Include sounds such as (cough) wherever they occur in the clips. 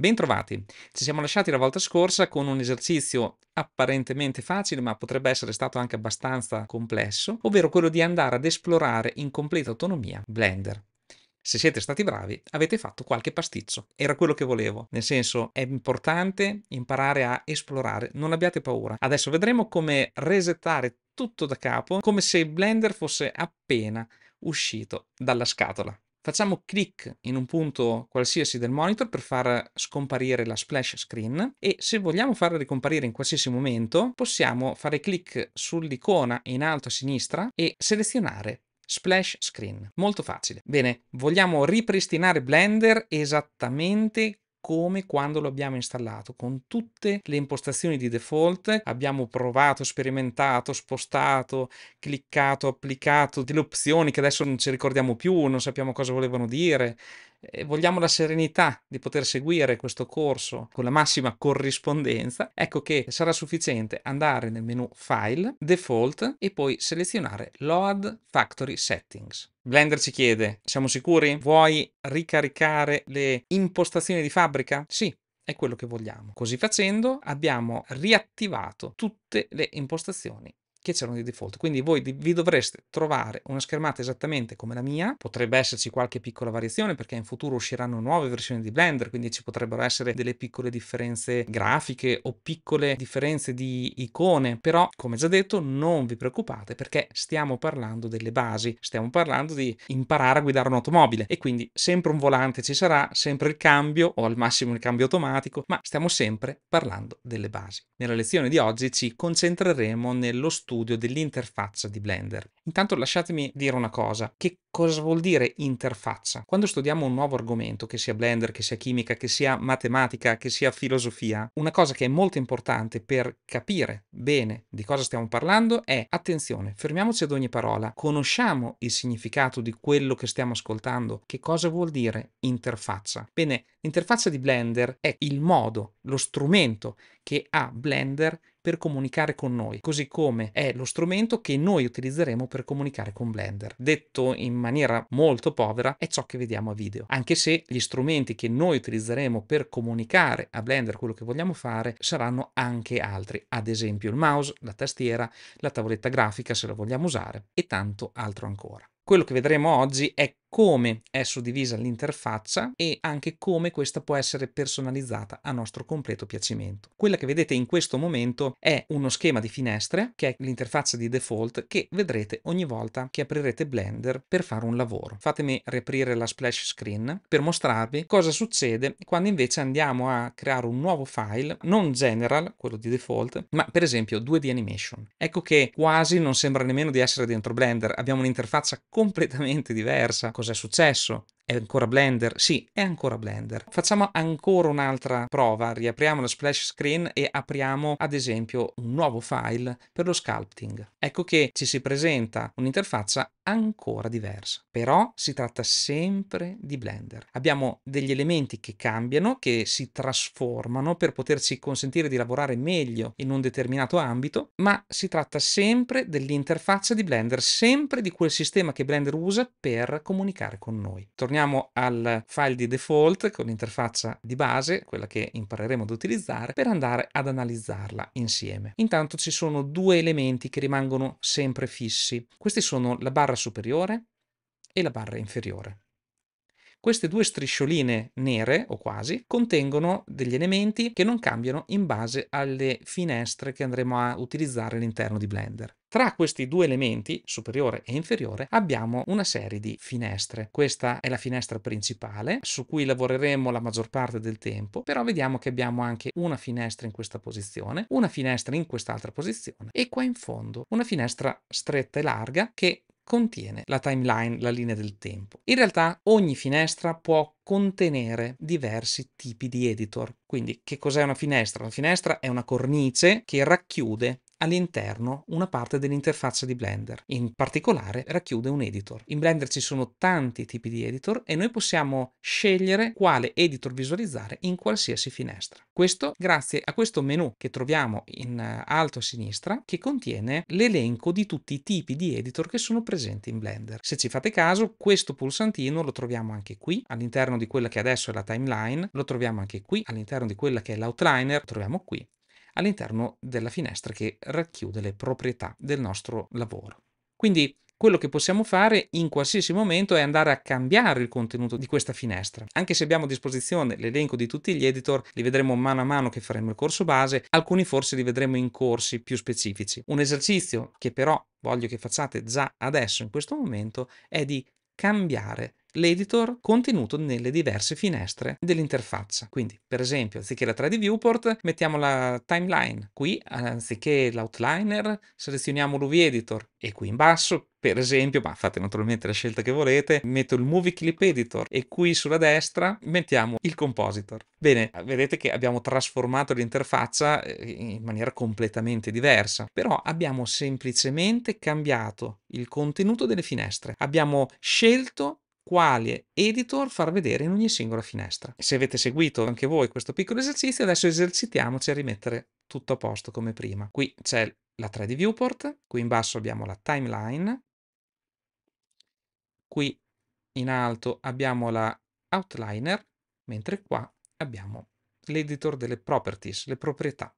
Bentrovati, ci siamo lasciati la volta scorsa con un esercizio apparentemente facile ma potrebbe essere stato anche abbastanza complesso, ovvero quello di andare ad esplorare in completa autonomia Blender. Se siete stati bravi avete fatto qualche pasticcio, era quello che volevo, nel senso è importante imparare a esplorare, non abbiate paura. Adesso vedremo come resettare tutto da capo come se Blender fosse appena uscito dalla scatola. Facciamo clic in un punto qualsiasi del monitor per far scomparire la splash screen e se vogliamo farla ricomparire in qualsiasi momento possiamo fare clic sull'icona in alto a sinistra e selezionare splash screen. Molto facile. Bene, vogliamo ripristinare Blender esattamente come quando lo abbiamo installato con tutte le impostazioni di default abbiamo provato sperimentato spostato cliccato applicato delle opzioni che adesso non ci ricordiamo più non sappiamo cosa volevano dire eh, vogliamo la serenità di poter seguire questo corso con la massima corrispondenza, ecco che sarà sufficiente andare nel menu File, Default e poi selezionare Load Factory Settings. Blender ci chiede, siamo sicuri? Vuoi ricaricare le impostazioni di fabbrica? Sì, è quello che vogliamo. Così facendo abbiamo riattivato tutte le impostazioni che c'erano di default. Quindi voi vi dovreste trovare una schermata esattamente come la mia, potrebbe esserci qualche piccola variazione perché in futuro usciranno nuove versioni di Blender, quindi ci potrebbero essere delle piccole differenze grafiche o piccole differenze di icone, però come già detto non vi preoccupate perché stiamo parlando delle basi, stiamo parlando di imparare a guidare un'automobile e quindi sempre un volante ci sarà, sempre il cambio o al massimo il cambio automatico, ma stiamo sempre parlando delle basi. Nella lezione di oggi ci concentreremo nello studio studio dell'interfaccia di Blender. Intanto lasciatemi dire una cosa, che cosa vuol dire interfaccia? Quando studiamo un nuovo argomento, che sia Blender, che sia chimica, che sia matematica, che sia filosofia, una cosa che è molto importante per capire bene di cosa stiamo parlando è, attenzione, fermiamoci ad ogni parola, conosciamo il significato di quello che stiamo ascoltando, che cosa vuol dire interfaccia? Bene, l'interfaccia di Blender è il modo, lo strumento che ha Blender per comunicare con noi, così come è lo strumento che noi utilizzeremo per comunicare con Blender. Detto in maniera molto povera, è ciò che vediamo a video, anche se gli strumenti che noi utilizzeremo per comunicare a Blender quello che vogliamo fare saranno anche altri, ad esempio il mouse, la tastiera, la tavoletta grafica se la vogliamo usare e tanto altro ancora quello che vedremo oggi è come è suddivisa l'interfaccia e anche come questa può essere personalizzata a nostro completo piacimento. Quella che vedete in questo momento è uno schema di finestre che è l'interfaccia di default che vedrete ogni volta che aprirete Blender per fare un lavoro. Fatemi riaprire la splash screen per mostrarvi cosa succede quando invece andiamo a creare un nuovo file, non general, quello di default, ma per esempio 2D animation. Ecco che quasi non sembra nemmeno di essere dentro Blender, abbiamo un'interfaccia completamente diversa cos'è successo è ancora Blender? Sì, è ancora Blender. Facciamo ancora un'altra prova, riapriamo lo splash screen e apriamo ad esempio un nuovo file per lo sculpting. Ecco che ci si presenta un'interfaccia ancora diversa, però si tratta sempre di Blender. Abbiamo degli elementi che cambiano, che si trasformano per poterci consentire di lavorare meglio in un determinato ambito, ma si tratta sempre dell'interfaccia di Blender, sempre di quel sistema che Blender usa per comunicare con noi. Torniamo torniamo al file di default con l'interfaccia di base, quella che impareremo ad utilizzare, per andare ad analizzarla insieme. Intanto ci sono due elementi che rimangono sempre fissi. Questi sono la barra superiore e la barra inferiore. Queste due striscioline nere, o quasi, contengono degli elementi che non cambiano in base alle finestre che andremo a utilizzare all'interno di Blender. Tra questi due elementi, superiore e inferiore, abbiamo una serie di finestre. Questa è la finestra principale, su cui lavoreremo la maggior parte del tempo, però vediamo che abbiamo anche una finestra in questa posizione, una finestra in quest'altra posizione e qua in fondo una finestra stretta e larga che contiene la timeline, la linea del tempo. In realtà ogni finestra può contenere diversi tipi di editor. Quindi che cos'è una finestra? Una finestra è una cornice che racchiude all'interno una parte dell'interfaccia di Blender. In particolare racchiude un editor. In Blender ci sono tanti tipi di editor e noi possiamo scegliere quale editor visualizzare in qualsiasi finestra. Questo grazie a questo menu che troviamo in eh, alto a sinistra che contiene l'elenco di tutti i tipi di editor che sono presenti in Blender. Se ci fate caso, questo pulsantino lo troviamo anche qui all'interno di quella che adesso è la timeline, lo troviamo anche qui all'interno di quella che è l'outliner, lo troviamo qui all'interno della finestra che racchiude le proprietà del nostro lavoro. Quindi quello che possiamo fare in qualsiasi momento è andare a cambiare il contenuto di questa finestra. Anche se abbiamo a disposizione l'elenco di tutti gli editor, li vedremo mano a mano che faremo il corso base, alcuni forse li vedremo in corsi più specifici. Un esercizio che però voglio che facciate già adesso, in questo momento, è di cambiare l'editor contenuto nelle diverse finestre dell'interfaccia. Quindi, per esempio, anziché la 3D Viewport, mettiamo la timeline. Qui, anziché l'outliner, selezioniamo l'UV Editor e qui in basso per esempio, ma fate naturalmente la scelta che volete, metto il Movie Clip Editor e qui sulla destra mettiamo il Compositor. Bene, vedete che abbiamo trasformato l'interfaccia eh, in maniera completamente diversa, però abbiamo semplicemente cambiato il contenuto delle finestre. Abbiamo scelto quale editor far vedere in ogni singola finestra. Se avete seguito anche voi questo piccolo esercizio, adesso esercitiamoci a rimettere tutto a posto come prima. Qui c'è la 3D viewport, qui in basso abbiamo la timeline, qui in alto abbiamo la outliner, mentre qua abbiamo l'editor delle properties, le proprietà.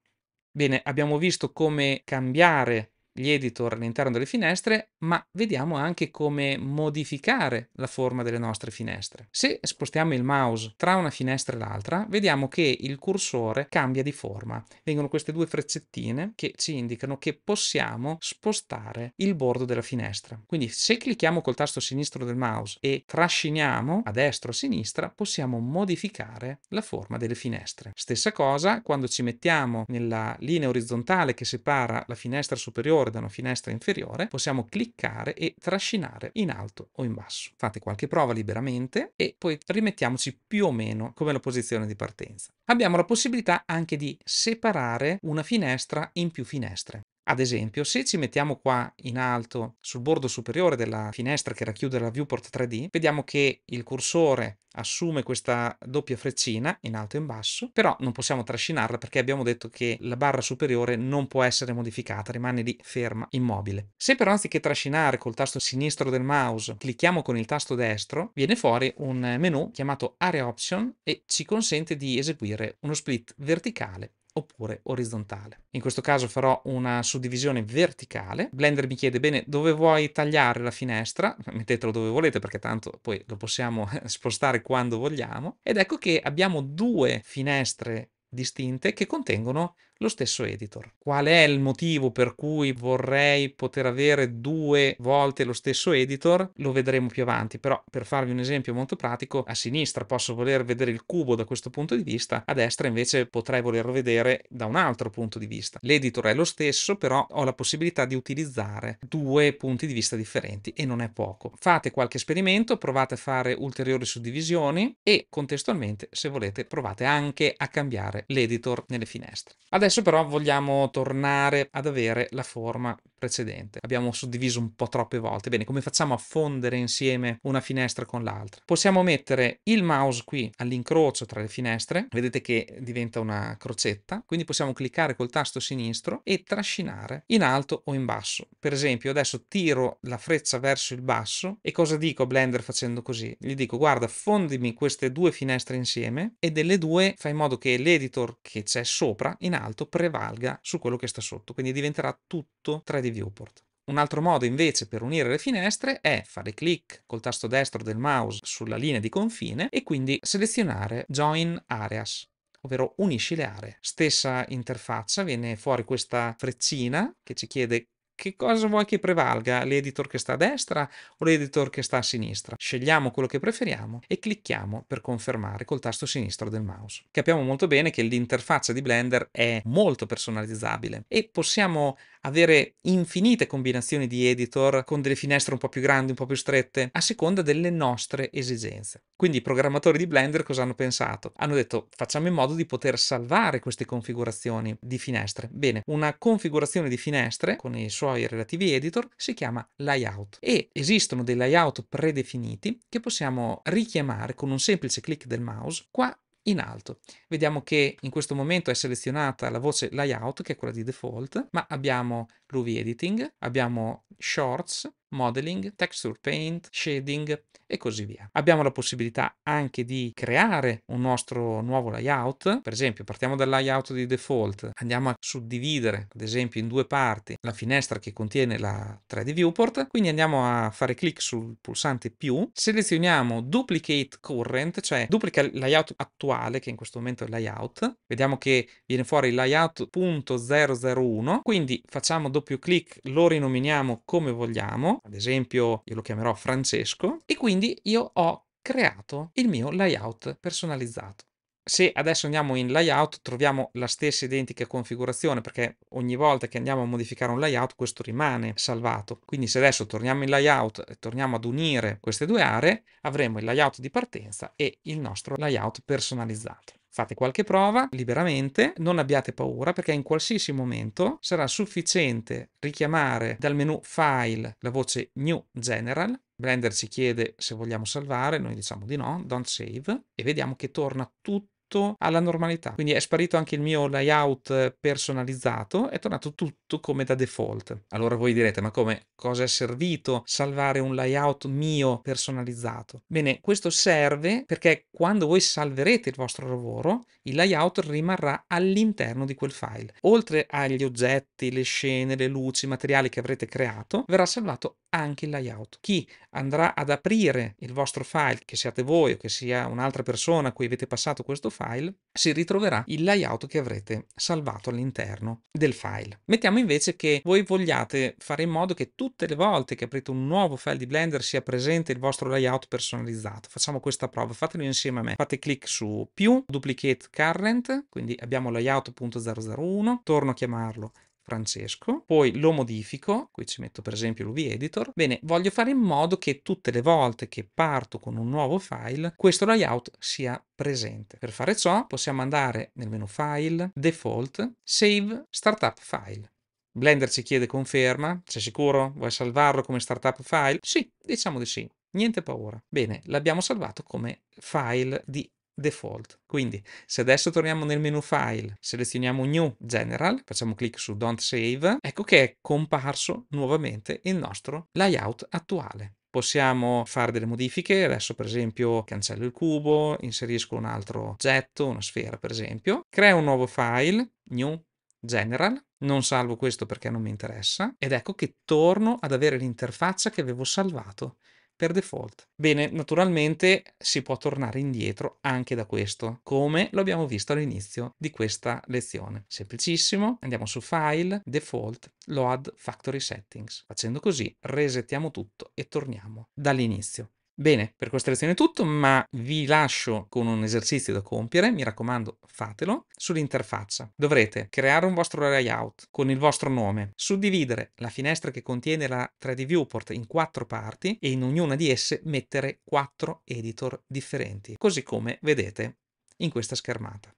Bene, abbiamo visto come cambiare gli editor all'interno delle finestre, ma vediamo anche come modificare la forma delle nostre finestre. Se spostiamo il mouse tra una finestra e l'altra, vediamo che il cursore cambia di forma. Vengono queste due freccettine che ci indicano che possiamo spostare il bordo della finestra. Quindi se clicchiamo col tasto sinistro del mouse e trasciniamo a destra o a sinistra, possiamo modificare la forma delle finestre. Stessa cosa quando ci mettiamo nella linea orizzontale che separa la finestra superiore cordano finestra inferiore possiamo cliccare e trascinare in alto o in basso. Fate qualche prova liberamente e poi rimettiamoci più o meno come la posizione di partenza. Abbiamo la possibilità anche di separare una finestra in più finestre. Ad esempio, se ci mettiamo qua in alto sul bordo superiore della finestra che racchiude la viewport 3D, vediamo che il cursore assume questa doppia freccina in alto e in basso, però non possiamo trascinarla perché abbiamo detto che la barra superiore non può essere modificata, rimane lì ferma, immobile. Se però anziché trascinare col tasto sinistro del mouse clicchiamo con il tasto destro, viene fuori un menu chiamato Area Option e ci consente di eseguire uno split verticale oppure orizzontale. In questo caso farò una suddivisione verticale. Blender mi chiede, bene, dove vuoi tagliare la finestra? (laughs) Mettetelo dove volete perché tanto poi lo possiamo (laughs) spostare quando vogliamo. Ed ecco che abbiamo due finestre distinte che contengono lo stesso editor. Qual è il motivo per cui vorrei poter avere due volte lo stesso editor? Lo vedremo più avanti, però per farvi un esempio molto pratico, a sinistra posso voler vedere il cubo da questo punto di vista, a destra invece potrei volerlo vedere da un altro punto di vista. L'editor è lo stesso, però ho la possibilità di utilizzare due punti di vista differenti e non è poco. Fate qualche esperimento, provate a fare ulteriori suddivisioni e contestualmente, se volete, provate anche a cambiare l'editor nelle finestre. Adesso Adesso però vogliamo tornare ad avere la forma precedente. Abbiamo suddiviso un po' troppe volte. Bene, come facciamo a fondere insieme una finestra con l'altra? Possiamo mettere il mouse qui all'incrocio tra le finestre. Vedete che diventa una crocetta. Quindi possiamo cliccare col tasto sinistro e trascinare in alto o in basso. Per esempio, adesso tiro la freccia verso il basso e cosa dico a Blender facendo così? Gli dico, guarda, fondimi queste due finestre insieme e delle due fai in modo che l'editor che c'è sopra in alto alto prevalga su quello che sta sotto, quindi diventerà tutto 3D viewport. Un altro modo invece per unire le finestre è fare clic col tasto destro del mouse sulla linea di confine e quindi selezionare Join Areas ovvero unisci le aree. Stessa interfaccia, viene fuori questa freccina che ci chiede che cosa vuoi che prevalga, l'editor che sta a destra o l'editor che sta a sinistra. Scegliamo quello che preferiamo e clicchiamo per confermare col tasto sinistro del mouse. Capiamo molto bene che l'interfaccia di Blender è molto personalizzabile e possiamo avere infinite combinazioni di editor con delle finestre un po' più grandi, un po' più strette, a seconda delle nostre esigenze. Quindi i programmatori di Blender cosa hanno pensato? Hanno detto facciamo in modo di poter salvare queste configurazioni di finestre. Bene, una configurazione di finestre con i suoi relativi editor si chiama layout e esistono dei layout predefiniti che possiamo richiamare con un semplice clic del mouse qua in alto. Vediamo che in questo momento è selezionata la voce layout, che è quella di default, ma abbiamo Ruby Editing, abbiamo Shorts, modeling, texture paint, shading e così via. Abbiamo la possibilità anche di creare un nostro nuovo layout, per esempio partiamo dal layout di default, andiamo a suddividere ad esempio in due parti la finestra che contiene la 3D viewport, quindi andiamo a fare clic sul pulsante più, selezioniamo duplicate current, cioè duplica il layout attuale che in questo momento è il layout, vediamo che viene fuori il layout.001, quindi facciamo doppio clic, lo rinominiamo come vogliamo, ad esempio io lo chiamerò Francesco, e quindi io ho creato il mio layout personalizzato. Se adesso andiamo in layout troviamo la stessa identica configurazione perché ogni volta che andiamo a modificare un layout questo rimane salvato. Quindi se adesso torniamo in layout e torniamo ad unire queste due aree avremo il layout di partenza e il nostro layout personalizzato. Fate qualche prova liberamente, non abbiate paura perché in qualsiasi momento sarà sufficiente richiamare dal menu File la voce New General Blender ci chiede se vogliamo salvare, noi diciamo di no, don't save, e vediamo che torna tutto tutto alla normalità. Quindi è sparito anche il mio layout eh, personalizzato, è tornato tutto come da default. Allora voi direte, ma come cosa è servito salvare un layout mio personalizzato? Bene, questo serve perché quando voi salverete il vostro lavoro, il layout rimarrà all'interno di quel file. Oltre agli oggetti, le scene, le luci, i materiali che avrete creato, verrà salvato anche il layout. Chi andrà ad aprire il vostro file, che siate voi o che sia un'altra persona a cui avete passato questo file, si ritroverà il layout che avrete salvato all'interno del file. Mettiamo invece che voi vogliate fare in modo che tutte le volte che aprite un nuovo file di Blender sia presente il vostro layout personalizzato. Facciamo questa prova, fatelo insieme a me. Fate clic su più, duplicate current, quindi abbiamo layout.001, torno a chiamarlo Francesco, poi lo modifico, qui ci metto per esempio l'UV Editor, bene, voglio fare in modo che tutte le volte che parto con un nuovo file, questo layout sia presente. Per fare ciò possiamo andare nel menu File, Default, Save, Startup File. Blender ci chiede conferma, sei sicuro? Vuoi salvarlo come startup file? Sì, diciamo di sì, niente paura. Bene, l'abbiamo salvato come file di default. Quindi se adesso torniamo nel menu file, selezioniamo new general, facciamo clic su don't save, ecco che è comparso nuovamente il nostro layout attuale. Possiamo fare delle modifiche, adesso per esempio cancello il cubo, inserisco un altro oggetto, una sfera per esempio, creo un nuovo file, new general, non salvo questo perché non mi interessa, ed ecco che torno ad avere l'interfaccia che avevo salvato per default. Bene, naturalmente si può tornare indietro anche da questo, come lo abbiamo visto all'inizio di questa lezione. Semplicissimo, andiamo su File, Default, Load Factory Settings. Facendo così resettiamo tutto e torniamo dall'inizio. Bene, per questa lezione è tutto, ma vi lascio con un esercizio da compiere, mi raccomando fatelo, sull'interfaccia. Dovrete creare un vostro layout con il vostro nome, suddividere la finestra che contiene la 3D Viewport in quattro parti e in ognuna di esse mettere quattro editor differenti, così come vedete in questa schermata.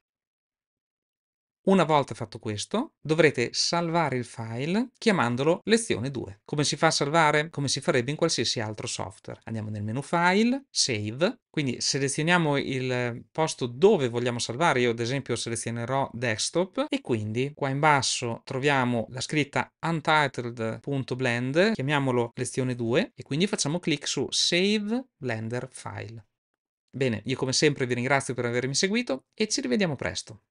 Una volta fatto questo, dovrete salvare il file chiamandolo lezione 2. Come si fa a salvare? Come si farebbe in qualsiasi altro software. Andiamo nel menu File, Save, quindi selezioniamo il posto dove vogliamo salvare, io ad esempio selezionerò desktop e quindi qua in basso troviamo la scritta untitled.blend, chiamiamolo lezione 2 e quindi facciamo clic su Save Blender File. Bene, io come sempre vi ringrazio per avermi seguito e ci rivediamo presto.